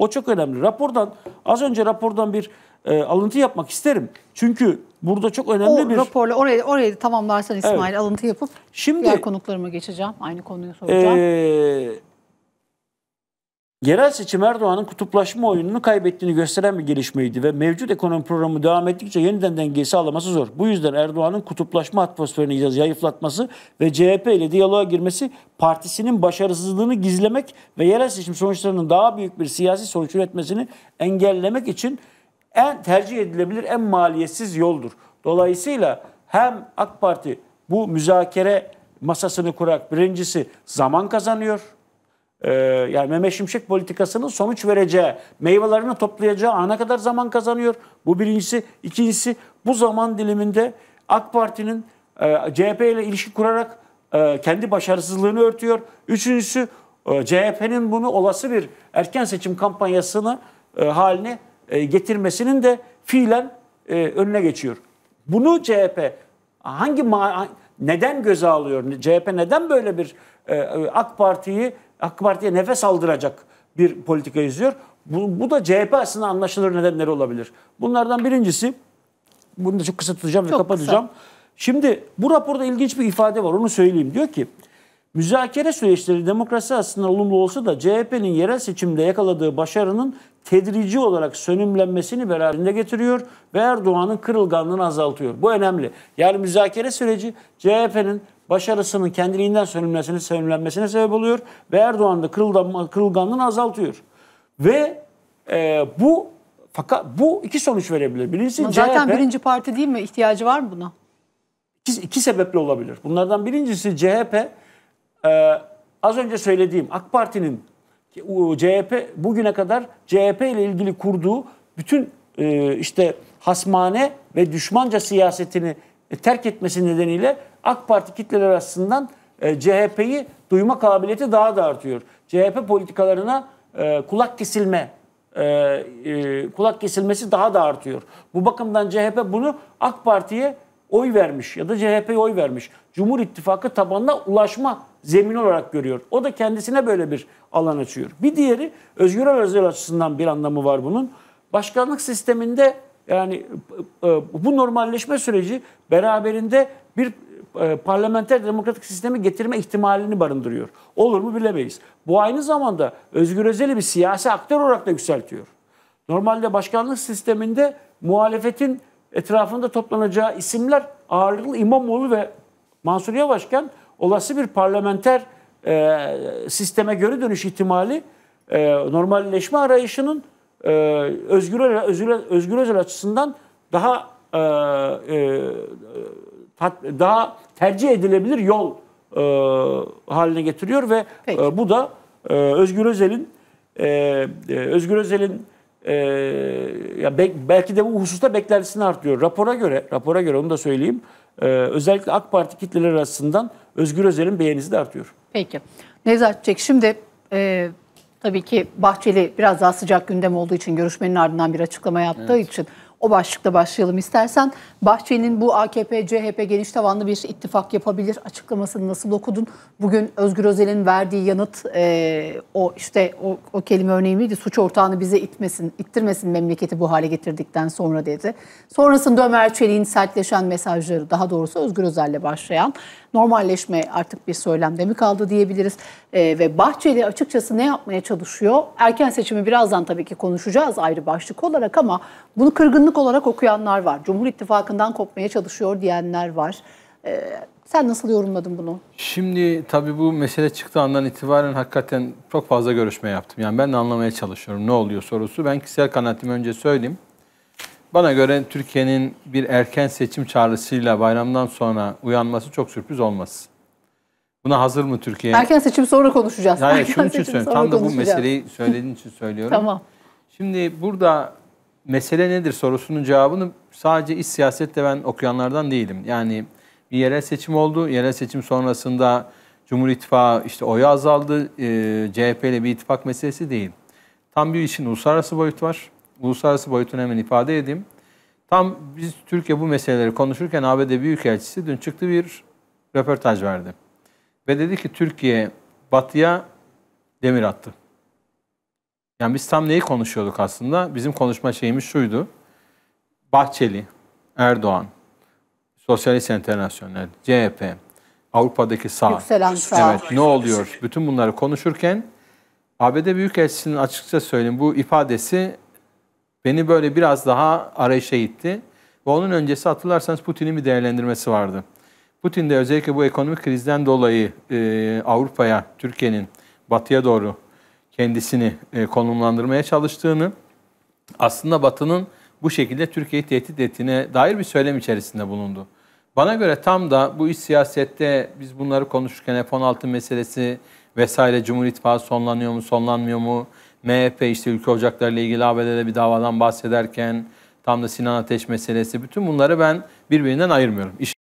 O çok önemli. Rapordan az önce rapordan bir e, alıntı yapmak isterim. Çünkü burada çok önemli o bir... raporla orayı, orayı tamamlarsan İsmail evet. alıntı yapıp Şimdi, diğer konuklarıma geçeceğim. Aynı konuyu soracağım. E, yerel seçim Erdoğan'ın kutuplaşma oyununu kaybettiğini gösteren bir gelişmeydi ve mevcut ekonomi programı devam ettikçe yeniden dengeyi sağlaması zor. Bu yüzden Erdoğan'ın kutuplaşma atmosferini yayıflatması ve CHP ile diyaloğa girmesi partisinin başarısızlığını gizlemek ve yerel seçim sonuçlarının daha büyük bir siyasi sonuç üretmesini engellemek için en tercih edilebilir en maliyetsiz yoldur. Dolayısıyla hem AK Parti bu müzakere masasını kurak birincisi zaman kazanıyor e, yani Mehmet Şimşek politikasının sonuç vereceği, meyvelerini toplayacağı ana kadar zaman kazanıyor. Bu birincisi. ikincisi bu zaman diliminde AK Parti'nin e, CHP ile ilişki kurarak e, kendi başarısızlığını örtüyor. Üçüncüsü e, CHP'nin bunu olası bir erken seçim kampanyasını e, haline e, getirmesinin de fiilen e, önüne geçiyor. Bunu CHP hangi neden göze alıyor? CHP neden böyle bir e, e AK Parti'yi AK Parti'ye nefes aldıracak bir politika izliyor. Bu, bu da CHP aslında anlaşılır nedenleri olabilir. Bunlardan birincisi, bunu da çok kısa tutacağım çok ve kapatacağım. Kısa. Şimdi bu raporda ilginç bir ifade var onu söyleyeyim. Diyor ki müzakere süreçleri demokrasi aslında olumlu olsa da CHP'nin yerel seçimde yakaladığı başarının tedrici olarak sönümlenmesini beraberinde getiriyor ve Erdoğan'ın kırılganlığını azaltıyor. Bu önemli. Yani müzakere süreci CHP'nin başarısının kendiliğinden sönümlenmesine, sönümlenmesine sebep oluyor ve Erdoğan'da kırılganlığını azaltıyor. Ve e, bu fakat bu iki sonuç verebilir. Birincisi Ama zaten CHP, birinci parti değil mi? İhtiyacı var mı buna? İki, iki sebeple olabilir. Bunlardan birincisi CHP e, az önce söylediğim AK Parti'nin CHP bugüne kadar CHP ile ilgili kurduğu bütün e, işte hasmane ve düşmanca siyasetini e, terk etmesi nedeniyle AK Parti kitleler arasından e, CHP'yi duyma kabiliyeti daha da artıyor. CHP politikalarına e, kulak kesilme kulak kesilmesi daha da artıyor. Bu bakımdan CHP bunu AK Parti'ye oy vermiş ya da CHP'ye oy vermiş. Cumhur İttifakı tabanına ulaşma zemin olarak görüyor. O da kendisine böyle bir alan açıyor. Bir diğeri özgür özel açısından bir anlamı var bunun. Başkanlık sisteminde yani e, e, bu normalleşme süreci beraberinde bir e, parlamenter demokratik sistemi getirme ihtimalini barındırıyor. Olur mu bilemeyiz. Bu aynı zamanda Özgür Özel'i bir siyasi aktör olarak da yükseltiyor. Normalde başkanlık sisteminde muhalefetin etrafında toplanacağı isimler ağırlıklı İmamoğlu ve Mansur Yavaşken olası bir parlamenter e, sisteme göre dönüş ihtimali e, normalleşme arayışının e, Özgür, Özel, Özgür Özel açısından daha e, e, tat, daha tercih edilebilir yol e, haline getiriyor ve e, bu da e, Özgür Özel'in e, e, Özgür Özel'in e, ya be, belki de bu hususta beklentisini artıyor. Rapora göre, rapora göre onu da söyleyeyim. E, özellikle AK Parti kitleleri arasından Özgür Özel'in beğenisi de artıyor. Peki. Nevzat Çek şimdi e, Tabii ki Bahçeli biraz daha sıcak gündem olduğu için görüşmenin ardından bir açıklama yaptığı evet. için o başlıkta başlayalım istersen. Bahçeli'nin bu AKP-CHP geniş tavanlı bir ittifak yapabilir açıklamasını nasıl okudun? Bugün Özgür Özel'in verdiği yanıt e, o işte o, o kelime önemliydi. Suç ortağını bize itmesin, ittirmesin memleketi bu hale getirdikten sonra dedi. Sonrasında Ömer Çelik'in sertleşen mesajları daha doğrusu Özgür Özel'le başlayan normalleşme artık bir söylemde mi kaldı diyebiliriz. E, ve Bahçeli açıkçası ne yapmaya çalışıyor? Erken seçimi birazdan tabii ki konuşacağız ayrı başlık olarak ama bunu kırgınlık aydınlık olarak okuyanlar var. Cumhur İttifakı'ndan kopmaya çalışıyor diyenler var. Ee, sen nasıl yorumladın bunu? Şimdi tabii bu mesele çıktığı andan itibaren hakikaten çok fazla görüşme yaptım. Yani ben de anlamaya çalışıyorum ne oluyor sorusu. Ben kişisel kanaatimi önce söyleyeyim. Bana göre Türkiye'nin bir erken seçim çağrısıyla bayramdan sonra uyanması çok sürpriz olmaz. Buna hazır mı Türkiye? Erken seçim sonra konuşacağız. Hayır, yani şunun için söylüyorum. Tam da bu meseleyi söylediğin için söylüyorum. tamam. Şimdi burada mesele nedir sorusunun cevabını sadece iç siyasette ben okuyanlardan değilim. Yani bir yerel seçim oldu. Yerel seçim sonrasında Cumhur İttifakı işte oyu azaldı. E, ee, CHP ile bir ittifak meselesi değil. Tam bir işin uluslararası boyut var. Uluslararası boyutunu hemen ifade edeyim. Tam biz Türkiye bu meseleleri konuşurken ABD Büyükelçisi dün çıktı bir röportaj verdi. Ve dedi ki Türkiye batıya demir attı. Yani biz tam neyi konuşuyorduk aslında? Bizim konuşma şeyimiz şuydu. Bahçeli, Erdoğan, Sosyalist Enternasyonel, CHP, Avrupa'daki sağ. Yükselen sağ. Evet, ne oluyor? Bütün bunları konuşurken ABD Büyükelçisi'nin açıkça söyleyeyim bu ifadesi beni böyle biraz daha arayışa itti. Ve onun öncesi hatırlarsanız Putin'in bir değerlendirmesi vardı. Putin de özellikle bu ekonomik krizden dolayı e, Avrupa'ya, Türkiye'nin batıya doğru kendisini e, konumlandırmaya çalıştığını, aslında Batı'nın bu şekilde Türkiye'yi tehdit ettiğine dair bir söylem içerisinde bulundu. Bana göre tam da bu iş siyasette biz bunları konuşurken F-16 meselesi vesaire Cumhur İttifakı sonlanıyor mu, sonlanmıyor mu? MHP işte ülke ocakları ilgili ABD'de bir davadan bahsederken tam da Sinan Ateş meselesi bütün bunları ben birbirinden ayırmıyorum. İş